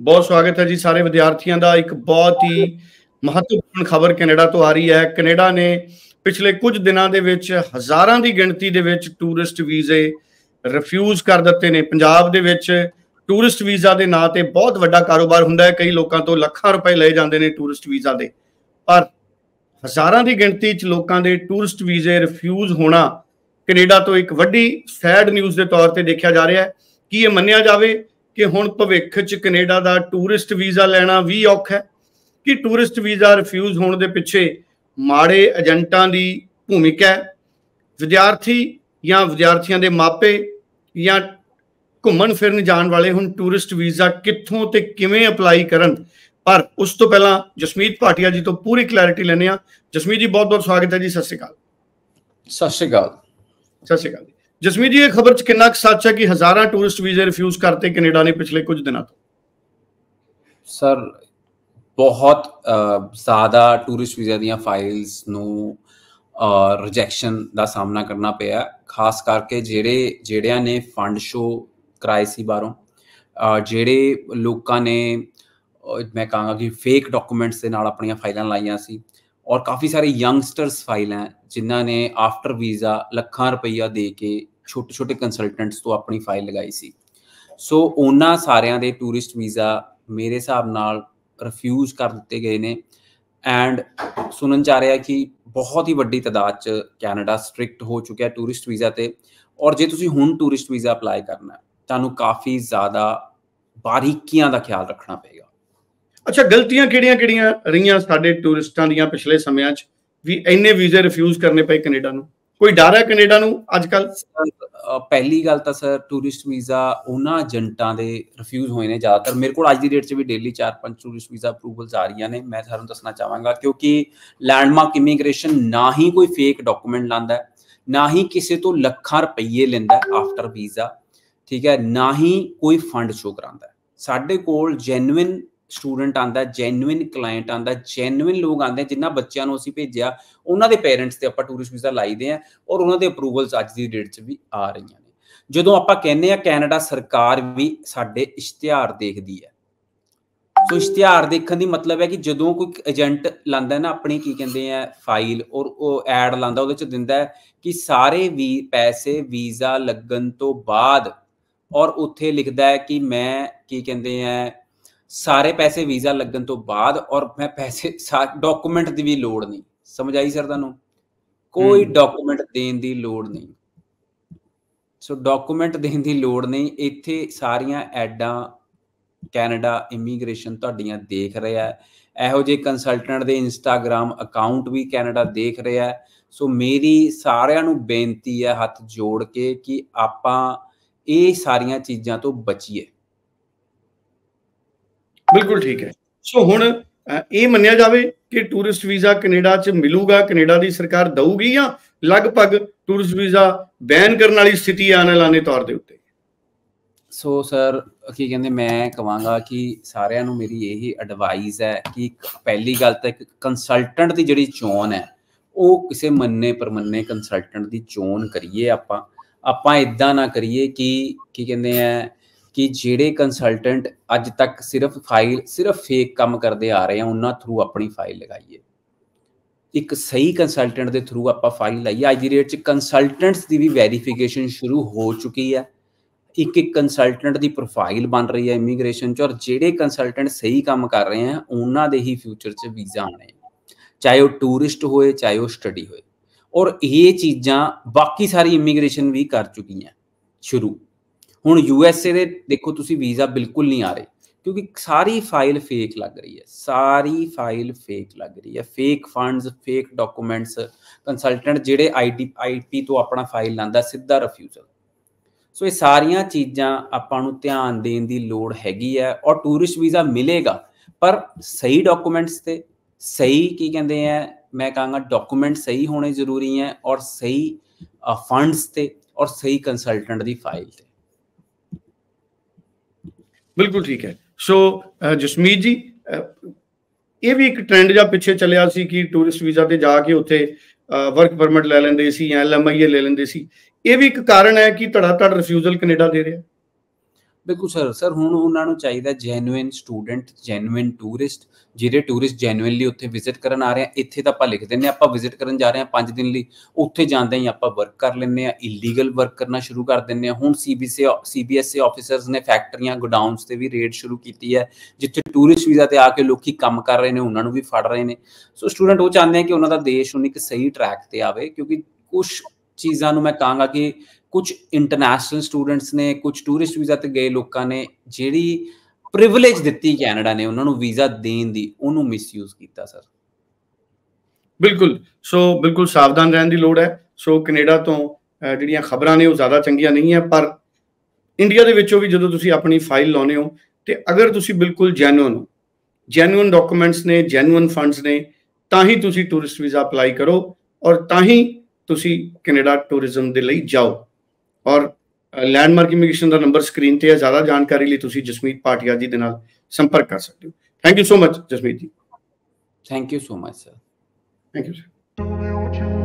ਬਹੁਤ ਸਵਾਗਤ ਹੈ ਜੀ ਸਾਰੇ ਵਿਦਿਆਰਥੀਆਂ ਦਾ ਇੱਕ ਬਹੁਤ ਹੀ ਮਹੱਤਵਪੂਰਨ ਖਬਰ ਕੈਨੇਡਾ ਤੋਂ ਆ ਰਹੀ ਹੈ ਕੈਨੇਡਾ ਨੇ ਪਿਛਲੇ ਕੁਝ ਦਿਨਾਂ ਦੇ ਵਿੱਚ ਹਜ਼ਾਰਾਂ ਦੀ ਗਿਣਤੀ ਦੇ ਵਿੱਚ ਟੂਰਿਸਟ ਵੀਜ਼ੇ ਰਿਫਿਊਜ਼ ਕਰ ਦਿੱਤੇ ਨੇ ਪੰਜਾਬ ਦੇ ਵਿੱਚ ਟੂਰਿਸਟ ਵੀਜ਼ਾ ਦੇ ਨਾਂ ਤੇ ਬਹੁਤ ਵੱਡਾ ਕਾਰੋਬਾਰ ਹੁੰਦਾ ਹੈ ਕਈ ਲੋਕਾਂ ਤੋਂ ਲੱਖਾਂ ਰੁਪਏ ਲਏ ਜਾਂਦੇ ਨੇ ਟੂਰਿਸਟ ਵੀਜ਼ਾ ਦੇ ਪਰ ਹਜ਼ਾਰਾਂ ਦੀ ਗਿਣਤੀ 'ਚ ਲੋਕਾਂ ਦੇ ਟੂਰਿਸਟ ਵੀਜ਼ੇ ਰਿਫਿਊਜ਼ ਹੋਣਾ ਕੈਨੇਡਾ ਤੋਂ ਇੱਕ ਵੱਡੀ ਸੈਡ ਨਿਊਜ਼ ਦੇ ਤੌਰ ਤੇ ਦੇਖਿਆ ਜਾ ਰਿਹਾ ਹੈ ਕੀ ਇਹ ਮੰਨਿਆ ਜਾਵੇ ਕਿ ਹੁਣ ਭਵਿੱਖ 'ਚ ਕੈਨੇਡਾ ਦਾ ਟੂਰਿਸਟ ਵੀਜ਼ਾ ਲੈਣਾ ਵੀ ਔਖਾ ਹੈ ਕਿ ਟੂਰਿਸਟ ਵੀਜ਼ਾ ਰਿਫਿਊਜ਼ ਹੋਣ ਦੇ ਪਿੱਛੇ ਮਾੜੇ ਏਜੰਟਾਂ ਦੀ ਭੂਮਿਕਾ ਹੈ ਵਿਦਿਆਰਥੀ ਜਾਂ ਵਿਦਿਆਰਥੀਆਂ ਦੇ ਮਾਪੇ ਜਾਂ ਘੁੰਮਣ ਫਿਰਨ ਜਾਣ ਵਾਲੇ ਹੁਣ ਟੂਰਿਸਟ ਵੀਜ਼ਾ ਕਿੱਥੋਂ ਤੇ ਕਿਵੇਂ ਅਪਲਾਈ ਕਰਨ ਪਰ ਉਸ ਤੋਂ ਪਹਿਲਾਂ ਜਸਮੀਤ ਭਾਟੀਆ ਜੀ ਤੋਂ ਪੂਰੀ ਕਲੈਰਿਟੀ ਲੈਣੇ ਆ ਜਸਮੀਤ ਜੀ ਬਹੁਤ ਬਹੁਤ ਸਵਾਗਤ ਹੈ ਜੀ ਸਤਿ ਸ਼੍ਰੀ ਅਕਾਲ ਸਤਿ ਸ਼੍ਰੀ ਅਕਾਲ ਸਤਿ ਸ਼੍ਰੀ ਅਕਾਲ जसमीत जी खबर कि सच है कि हजार टूरिस्ट वीजे रिफ्यूज करते कनेडा ने पिछले कुछ दिनों तो सर बहुत ज्यादा टूरिस्ट वीजे दाइल्स फाइल्स नू का सामना करना पे खास करके जेड़े जेड़िया ने फंड शो कराए सी बारों जेड़े लोगों ने मैं कह कि फेक डॉक्यूमेंट्स के नाल अपन फाइल लाइया सी और काफ़ी सारे यंगस्टर्स फाइल हैं जिन्होंने आफ्टर वीज़ा लखा रुपया दे के ਛੋਟੇ ਛੋਟੇ ਕੰਸਲਟੈਂਟਸ ਤੋਂ ਆਪਣੀ ਫਾਈਲ ਲਗਾਈ ਸੀ ਸੋ ਉਹਨਾਂ ਸਾਰਿਆਂ ਦੇ ਟੂਰਿਸਟ ਵੀਜ਼ਾ ਮੇਰੇ ਹਿਸਾਬ ਨਾਲ ਰਿਫਿਊਜ਼ ਕਰ ਦਿੱਤੇ ਗਏ ਨੇ ਐਂਡ ਸੁਣਨ ਚ ਆ ਰਿਹਾ ਕਿ ਬਹੁਤ ਹੀ ਵੱਡੀ ਤਦਾਦ ਚ ਕੈਨੇਡਾ ਸਟ੍ਰਿਕਟ ਹੋ ਚੁੱਕਿਆ ਟੂਰਿਸਟ ਵੀਜ਼ਾ ਤੇ ਔਰ ਜੇ ਤੁਸੀਂ ਹੁਣ ਟੂਰਿਸਟ ਵੀਜ਼ਾ ਅਪਲਾਈ ਕਰਨਾ ਤੁਹਾਨੂੰ ਕਾਫੀ ਜ਼ਿਆਦਾ ਬਾਰੀਕੀਆਂ ਦਾ ਖਿਆਲ ਰੱਖਣਾ ਪਏਗਾ ਅੱਛਾ ਗਲਤੀਆਂ ਕਿਹੜੀਆਂ-ਕਿਹੜੀਆਂ ਰਹੀਆਂ ਸਾਡੇ ਟੂਰਿਸਟਾਂ ਦੀਆਂ ਪਿਛਲੇ ਸਮਿਆਂ 'ਚ ਵੀ ਇੰਨੇ ਵੀਜ਼ੇ ਰਿਫਿਊਜ਼ ਕਰਨੇ ਪਏ ਕੈਨੇਡਾ ਨੂੰ ਕੋਈ ਡਰ ਹੈ ਕੈਨੇਡਾ ਨੂੰ ਅੱਜ ਕੱਲ ਪਹਿਲੀ ਗੱਲ ਤਾਂ ਸਰ ਟੂਰਿਸਟ ਵੀਜ਼ਾ ਉਹਨਾਂ ਏਜੰਟਾਂ ਦੇ ਰਿਫਿਊਜ਼ ਹੋਏ ਨੇ ਜ਼ਿਆਦਾਤਰ ਮੇਰੇ ਕੋਲ ਅੱਜ ਦੀ ਡੇਟ 'ਚ ਵੀ ਡੇਲੀ 4-5 ਟੂਰਿਸਟ ਵੀਜ਼ਾ ਅਪਰੂਵਲਸ ਆ ਰਹੀਆਂ ਨੇ ਮੈਂ ਤੁਹਾਨੂੰ ਦੱਸਣਾ ਚਾਹਾਂਗਾ ਕਿਉਂਕਿ ਲੈਂਡਮਾਰਕ ਇਮੀਗ੍ਰੇਸ਼ਨ ਨਾ ਹੀ ਕੋਈ ਫੇਕ ਡਾਕੂਮੈਂਟ ਲਾਂਦਾ ਹੈ ਨਾ ਹੀ ਕਿਸੇ ਤੋਂ ਲੱਖਾਂ ਰੁਪਏ ਲੈਂਦਾ ਆਫਟਰ ਵੀਜ਼ਾ ਠੀਕ ਹੈ ਨਾ ਹੀ ਕੋਈ ਫੰਡ ਸ਼ੋ ਕਰਾਂਦਾ ਸਾਡੇ ਕੋਲ ਜੈਨੂਇਨ ਸਟੂਡੈਂਟ ਆਂਦਾ ਜੈਨੂਇਨ ਕਲਾਇੰਟ ਆਂਦਾ ਜੈਨੂਇਨ ਲੋਕ ਆਂਦੇ ਜਿਨ੍ਹਾਂ ਬੱਚਿਆਂ ਨੂੰ ਅਸੀਂ ਭੇਜਿਆ ਉਹਨਾਂ ਦੇ ਪੇਰੈਂਟਸ ਤੇ ਆਪਾਂ ਟੂਰਿਸਟ ਵੀਜ਼ਾ ਲਾਈਦੇ ਆ ਔਰ ਉਹਨਾਂ ਦੇ ਅਪਰੂਵਲਸ ਅੱਜ ਦੀ ਡੇਟ 'ਚ ਵੀ ਆ ਰਹੀਆਂ ਨੇ ਜਦੋਂ ਆਪਾਂ ਕਹਿੰਦੇ ਆ ਕੈਨੇਡਾ ਸਰਕਾਰ ਵੀ ਸਾਡੇ ਇਸ਼ਤਿਹਾਰ ਦੇਖਦੀ ਹੈ ਸੋ ਇਸ਼ਤਿਹਾਰ ਦੇਖਣ ਦੀ ਮਤਲਬ ਹੈ ਕਿ ਜਦੋਂ ਕੋਈ ਏਜੰਟ ਲਾਂਦਾ ਨਾ ਆਪਣੀ ਕੀ ਕਹਿੰਦੇ ਆ ਫਾਈਲ ਔਰ ਉਹ ਐਡ ਲਾਂਦਾ ਉਹਦੇ ਚ ਦਿੰਦਾ ਹੈ ਕਿ ਸਾਰੇ ਵੀ ਪੈਸੇ ਵੀਜ਼ਾ ਲੱਗਣ ਤੋਂ ਬਾਅਦ ਔਰ ਉੱਥੇ ਲਿਖਦਾ ਹੈ ਕਿ ਮੈਂ ਕੀ ਕਹਿੰਦੇ ਆ ਸਾਰੇ ਪੈਸੇ ਵੀਜ਼ਾ ਲੱਗਣ ਤੋਂ ਬਾਅਦ ਔਰ ਮੈਂ ਪੈਸੇ ਡਾਕੂਮੈਂਟ ਦੀ ਵੀ ਲੋੜ ਨਹੀਂ ਸਮਝ ਆਈ ਸਰ ਤੁਹਾਨੂੰ ਕੋਈ ਡਾਕੂਮੈਂਟ ਦੇਣ ਦੀ ਲੋੜ ਨਹੀਂ ਸੋ ਡਾਕੂਮੈਂਟ ਦੇਣ ਦੀ ਲੋੜ ਨਹੀਂ ਇੱਥੇ ਸਾਰੀਆਂ ਐਡਾਂ ਕੈਨੇਡਾ ਇਮੀਗ੍ਰੇਸ਼ਨ ਤੁਹਾਡੀਆਂ ਦੇਖ ਰਿਹਾ ਹੈ ਇਹੋ ਜੇ ਕੰਸਲਟੈਂਟ ਦੇ ਇੰਸਟਾਗ੍ਰam ਅਕਾਊਂਟ ਵੀ ਕੈਨੇਡਾ ਦੇਖ ਰਿਹਾ ਹੈ ਸੋ ਮੇਰੀ ਸਾਰਿਆਂ ਨੂੰ ਬੇਨਤੀ ਹੈ ਹੱਥ ਜੋੜ ਕੇ ਕਿ ਆਪਾਂ ਇਹ ਸਾਰੀਆਂ ਚੀਜ਼ਾਂ ਤੋਂ ਬਚੀਏ ਬਿਲਕੁਲ ਠੀਕ ਹੈ ਸੋ ਹੁਣ ਇਹ ਮੰਨਿਆ ਜਾਵੇ ਕਿ ਟੂਰਿਸਟ ਵੀਜ਼ਾ ਕੈਨੇਡਾ 'ਚ ਮਿਲੂਗਾ ਕੈਨੇਡਾ ਦੀ ਸਰਕਾਰ ਦਊਗੀ ਜਾਂ ਲਗਭਗ ਟੂਰਿਸਟ ਵੀਜ਼ਾ ਬੈਨ ਕਰਨ ਵਾਲੀ ਸਥਿਤੀ ਆਣ ਲਾਣੇ ਤੌਰ ਦੇ ਉੱਤੇ ਸੋ ਸਰ ਕੀ ਕਹਿੰਦੇ ਮੈਂ ਕਵਾਂਗਾ ਕਿ ਸਾਰਿਆਂ ਨੂੰ ਮੇਰੀ ਇਹੀ ਐਡਵਾਈਸ ਹੈ ਕਿ ਪਹਿਲੀ ਗੱਲ ਤਾਂ ਇੱਕ ਕੰਸਲਟੈਂਟ ਦੀ ਜਿਹੜੀ ਚੋਣ ਹੈ ਉਹ ਕਿਸੇ ਮੰਨੇ ਪਰਮੰਨੇ ਕੰਸਲਟੈਂਟ ਦੀ ਚੋਣ ਕਰੀਏ ਆਪਾਂ ਆਪਾਂ ਇਦਾਂ ਨਾ ਕਰੀਏ ਕਿ ਕੀ ਕਹਿੰਦੇ ਆ ਕਿ ਜਿਹੜੇ ਕੰਸਲਟੈਂਟ ਅੱਜ ਤੱਕ ਸਿਰਫ ਫਾਈਲ ਸਿਰਫ ਫੇਕ ਕੰਮ ਕਰਦੇ ਆ ਰਹੇ ਆ ਉਹਨਾਂ ਥਰੂ ਆਪਣੀ ਫਾਈਲ ਲਗਾਈਏ ਇੱਕ ਸਹੀ ਕੰਸਲਟੈਂਟ ਦੇ ਥਰੂ ਆਪਾਂ ਫਾਈਲ ਲਈ ਅੱਜ ਦੀ ਰੇਟ 'ਚ ਕੰਸਲਟੈਂਟਸ ਦੀ ਵੀ ਵੈਰੀਫਿਕੇਸ਼ਨ ਸ਼ੁਰੂ ਹੋ ਚੁੱਕੀ ਹੈ ਇੱਕ ਇੱਕ ਕੰਸਲਟੈਂਟ ਦੀ ਪ੍ਰੋਫਾਈਲ ਬਣ ਰਹੀ ਹੈ ਇਮੀਗ੍ਰੇਸ਼ਨ 'ਚ ਔਰ ਜਿਹੜੇ ਕੰਸਲਟੈਂਟ ਸਹੀ ਕੰਮ ਕਰ ਰਹੇ ਆ ਉਹਨਾਂ ਦੇ ਹੀ ਫਿਊਚਰ 'ਚ ਵੀਜ਼ਾ ਆਣੇ ਚਾਹੇ ਉਹ ਟੂਰਿਸਟ ਹੋਏ ਚਾਹੇ ਉਹ ਸਟੱਡੀ ਹੋਏ ਔਰ ਇਹ ਚੀਜ਼ਾਂ ਬਾਕੀ ਸਾਰੀ ਇਮੀਗ੍ਰੇਸ਼ਨ ਵੀ ਕਰ ਚੁੱਕੀ ਹੈ ਸ਼ੁਰੂ ਹੁਣ ਯੂਐਸਏ ਦੇ ਦੇਖੋ ਤੁਸੀਂ ਵੀਜ਼ਾ ਬਿਲਕੁਲ ਨਹੀਂ ਆ ਰਹੇ ਕਿਉਂਕਿ ਸਾਰੀ ਫਾਈਲ ਫੇਕ ਲੱਗ ਰਹੀ ਹੈ ਸਾਰੀ ਫਾਈਲ ਫੇਕ ਲੱਗ ਰਹੀ ਹੈ fake funds fake documents consultant ਜਿਹੜੇ ਆਈਟੀ ਆਈਪੀ ਤੋਂ ਆਪਣਾ ਫਾਈਲ ਲਾਂਦਾ ਸਿੱਧਾ ਰਿਫਿਊਜ਼ਲ ਸੋ ਇਹ ਸਾਰੀਆਂ ਚੀਜ਼ਾਂ ਆਪਾਂ ਨੂੰ ਧਿਆਨ ਦੇਣ ਦੀ ਲੋੜ ਹੈਗੀ ਹੈ ਔਰ ਟੂਰਿਸਟ ਵੀਜ਼ਾ ਮਿਲੇਗਾ ਪਰ ਸਹੀ ਡਾਕੂਮੈਂਟਸ ਤੇ ਸਹੀ ਕੀ ਕਹਿੰਦੇ ਆ ਮੈਂ ਕਹਾਂਗਾ ਡਾਕੂਮੈਂਟ ਸਹੀ ਹੋਣੇ ਜ਼ਰੂਰੀ ਹੈ ਔਰ ਸਹੀ ਫੰਡਸ ਤੇ ਔਰ ਸਹੀ ਕੰਸਲਟੈਂਟ ਦੀ ਫਾਈਲ ਤੇ ਬਿਲਕੁਲ ਠੀਕ ਹੈ ਸੋ ਜਸਮੀਤ ਜੀ ਇਹ ਵੀ ਇੱਕ ਟ੍ਰੈਂਡ ਜਾਂ ਪਿੱਛੇ ਚੱਲਿਆ ਸੀ ਕਿ ਟੂਰਿਸਟ ਵੀਜ਼ਾ ਤੇ ਜਾ ਕੇ ਉੱਥੇ ਵਰਕ ਪਰਮਿਟ ਲੈ ਲੈਂਦੇ ਸੀ ਜਾਂ ਐਲਐਮਆਈਏ ਲੈ ਲੈਂਦੇ ਸੀ ਇਹ ਵੀ ਇੱਕ ਕਾਰਨ ਹੈ ਕਿ ਧੜਾ ਧੜ ਰਿਫਿਊਜ਼ਲ ਕੈਨੇਡਾ ਦੇ ਰਿਹਾ ਬਿਲਕੁਲ ਸਰ ਸਰ ਹੁਣ ਉਹਨਾਂ ਨੂੰ ਚਾਹੀਦਾ ਜੈਨੂਇਨ ਸਟੂਡੈਂਟ ਜੈਨੂਇਨ ਟੂਰਿਸਟ ਜਿਹੜੇ ਟੂਰਿਸਟ ਜੈਨੂਇਨਲੀ ਉੱਥੇ ਵਿਜ਼ਿਟ ਕਰਨ ਆ ਰਹੇ ਆ ਇੱਥੇ ਤਾਂ ਆਪਾਂ ਲਿਖ ਦਿੰਨੇ ਆ ਆਪਾਂ ਵਿਜ਼ਿਟ ਕਰਨ ਜਾ ਰਹੇ ਆ 5 ਦਿਨ ਲਈ ਉੱਥੇ ਜਾਂਦੇ ਹੀ ਆਪਾਂ ਵਰਕ ਕਰ ਲੈਂਦੇ ਆ ਇਲੀਗਲ ਵਰਕ ਕਰਨਾ ਸ਼ੁਰੂ ਕਰ ਦਿੰਨੇ ਆ ਹੁਣ ਸੀਬੀਸੀ ਸੀਬੀਐਸਏ ਆਫੀਸਰਸ ਨੇ ਫੈਕਟਰੀਆਂ ਗੋਡਾਊਨਸ ਤੇ ਵੀ ਰੇਡ ਸ਼ੁਰੂ ਕੀਤੀ ਹੈ ਜਿੱਥੇ ਟੂਰਿਸਟ ਵੀਜ਼ਾ ਤੇ ਆ ਕੇ ਲੋਕੀ ਕੰਮ ਕਰ ਰਹੇ ਨੇ ਉਹਨਾਂ ਨੂੰ ਵੀ ਫੜ ਰਹੇ ਨੇ ਸੋ ਸਟੂਡੈਂਟ ਉਹ ਚਾਹੁੰਦੇ ਆ ਕਿ ਉਹਨਾਂ ਦਾ ਦੇਸ਼ ਉਹਨਾਂ ਇੱਕ ਸਹੀ ਟਰੈਕ ਤੇ ਆਵੇ ਕਿਉਂਕਿ ਕੁਝ ਚੀਜ਼ਾਂ ਨੂੰ ਮੈਂ ਕਹਾਂਗਾ ਕਿ ਕੁਝ ਇੰਟਰਨੈਸ਼ਨਲ ਸਟੂਡੈਂਟਸ ਨੇ ਕੁਝ ਟੂਰਿਸਟ ਵੀਜ਼ਾ ਤੇ ਗਏ ਲੋਕਾਂ ਨੇ ਜਿਹੜੀ ਪ੍ਰਿਵਿਲੇਜ ਦਿੱਤੀ ਕੈਨੇਡਾ ਨੇ ਉਹਨਾਂ ਨੂੰ ਵੀਜ਼ਾ ਦੇਣ ਦੀ ਉਹਨੂੰ ਮਿਸਯੂਜ਼ ਕੀਤਾ ਸਰ ਬਿਲਕੁਲ ਸੋ ਬਿਲਕੁਲ ਸਾਵਧਾਨ ਰਹਿਣ ਦੀ ਲੋੜ ਹੈ ਸੋ ਕੈਨੇਡਾ ਤੋਂ ਜਿਹੜੀਆਂ ਖਬਰਾਂ ਨੇ ਉਹ ਜ਼ਿਆਦਾ ਚੰਗੀਆਂ ਨਹੀਂ ਹੈ ਪਰ ਇੰਡੀਆ ਦੇ ਵਿੱਚੋਂ ਵੀ ਜਦੋਂ ਤੁਸੀਂ ਆਪਣੀ ਫਾਈਲ ਲਾਉਨੇ ਹੋ ਤੇ ਅਗਰ ਤੁਸੀਂ ਬਿਲਕੁਲ ਜੈਨੂਇਨ ਹੋ ਜੈਨੂਇਨ ਡਾਕੂਮੈਂਟਸ ਨੇ ਜੈਨੂਇਨ ਫੰਡਸ ਨੇ ਤਾਂ ਹੀ ਤੁਸੀਂ ਟੂਰਿਸਟ ਵੀਜ਼ਾ ਅਪਲਾਈ ਕਰੋ ਔਰ ਤਾਂ ਹੀ ਤੁਸੀਂ ਕੈਨੇਡਾ ਟੂਰਿਜ਼ਮ ਦੇ ਲਈ ਜਾਓ और लैंडमार्क इमीग्रेसन का नंबर स्क्रीन पर है ज़्यादा जानकारी लिए जसमीत भाटिया जी के संपर्क कर सकते हो thank you so much Jasmeet ji thank you so much sir thank you sir